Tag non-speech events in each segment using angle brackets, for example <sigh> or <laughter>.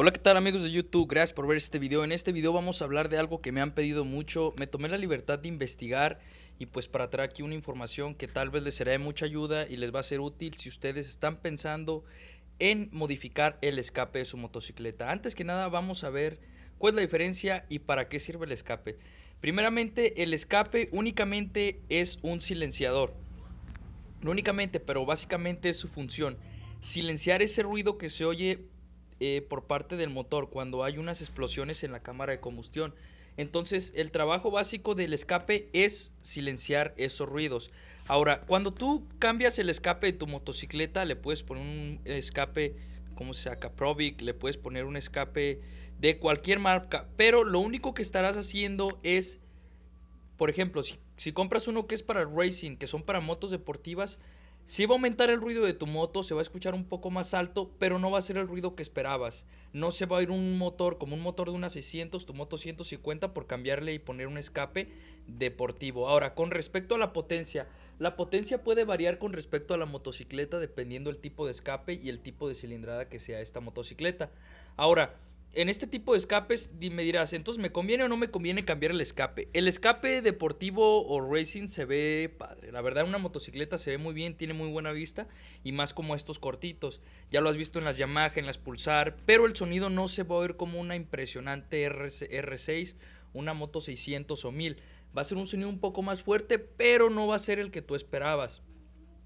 Hola, ¿qué tal amigos de YouTube? Gracias por ver este video. En este video vamos a hablar de algo que me han pedido mucho. Me tomé la libertad de investigar y pues para traer aquí una información que tal vez les será de mucha ayuda y les va a ser útil si ustedes están pensando en modificar el escape de su motocicleta. Antes que nada vamos a ver cuál es la diferencia y para qué sirve el escape. Primeramente, el escape únicamente es un silenciador. únicamente, pero básicamente es su función. Silenciar ese ruido que se oye eh, por parte del motor cuando hay unas explosiones en la cámara de combustión. Entonces, el trabajo básico del escape es silenciar esos ruidos. Ahora, cuando tú cambias el escape de tu motocicleta, le puedes poner un escape, como se saca? Provic, le puedes poner un escape de cualquier marca, pero lo único que estarás haciendo es, por ejemplo, si, si compras uno que es para racing, que son para motos deportivas, si va a aumentar el ruido de tu moto, se va a escuchar un poco más alto, pero no va a ser el ruido que esperabas. No se va a ir un motor como un motor de una 600, tu moto 150 por cambiarle y poner un escape deportivo. Ahora, con respecto a la potencia, la potencia puede variar con respecto a la motocicleta dependiendo el tipo de escape y el tipo de cilindrada que sea esta motocicleta. Ahora, en este tipo de escapes me dirás, entonces me conviene o no me conviene cambiar el escape. El escape deportivo o racing se ve padre. La verdad, una motocicleta se ve muy bien, tiene muy buena vista y más como estos cortitos. Ya lo has visto en las Yamaha, en las Pulsar, pero el sonido no se va a oír como una impresionante R 6 una moto 600 o 1000. Va a ser un sonido un poco más fuerte, pero no va a ser el que tú esperabas.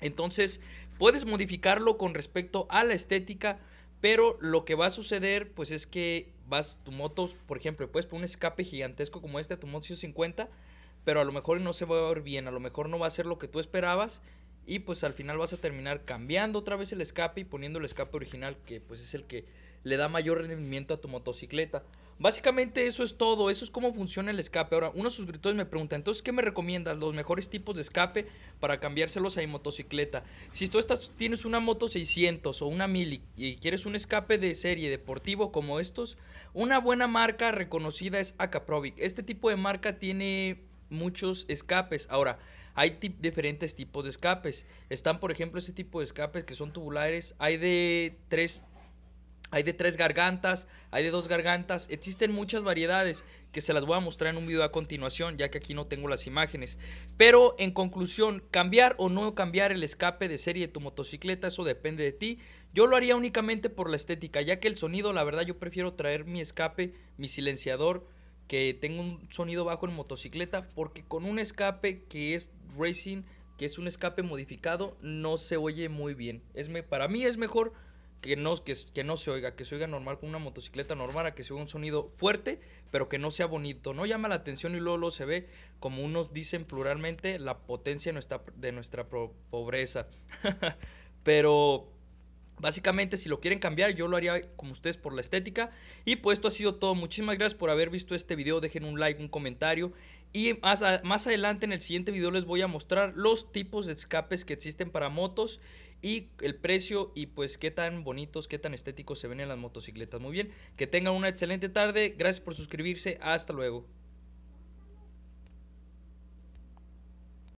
Entonces, puedes modificarlo con respecto a la estética, pero lo que va a suceder, pues es que vas, tu moto, por ejemplo, puedes poner un escape gigantesco como este a tu moto 150, pero a lo mejor no se va a ver bien, a lo mejor no va a ser lo que tú esperabas y pues al final vas a terminar cambiando otra vez el escape y poniendo el escape original que pues es el que le da mayor rendimiento a tu motocicleta. Básicamente eso es todo, eso es cómo funciona el escape. Ahora, unos suscriptores me preguntan, entonces, ¿qué me recomiendas? Los mejores tipos de escape para cambiárselos a mi motocicleta. Si tú estás, tienes una moto 600 o una 1000 y, quieres un escape de serie deportivo como estos, una buena marca reconocida es Acaprovic. Este tipo de marca tiene muchos escapes. Ahora, hay diferentes tipos de escapes. Están, por ejemplo, este tipo de escapes que son tubulares. Hay de tres hay de tres gargantas, hay de dos gargantas. Existen muchas variedades que se las voy a mostrar en un video a continuación, ya que aquí no tengo las imágenes. Pero en conclusión, cambiar o no cambiar el escape de serie de tu motocicleta, eso depende de ti. Yo lo haría únicamente por la estética, ya que el sonido, la verdad, yo prefiero traer mi escape, mi silenciador, que tenga un sonido bajo en motocicleta, porque con un escape que es racing, que es un escape modificado, no se oye muy bien. Es me, para mí es mejor que no, que, que, no se oiga, que se oiga normal con una motocicleta normal, a que se oiga un sonido fuerte, pero que no sea bonito. No llama la atención y luego, se ve, como unos dicen pluralmente, la potencia de nuestra pobreza. <laughs> pero Básicamente, si lo quieren cambiar, yo lo haría como ustedes por la estética. Y pues esto ha sido todo. Muchísimas gracias por haber visto este video. Dejen un like, un comentario. Y más, adelante en el siguiente video les voy a mostrar los tipos de escapes que existen para motos y el precio y pues qué tan bonitos, qué tan estéticos se ven en las motocicletas. Muy bien, que tengan una excelente tarde. Gracias por suscribirse. Hasta luego.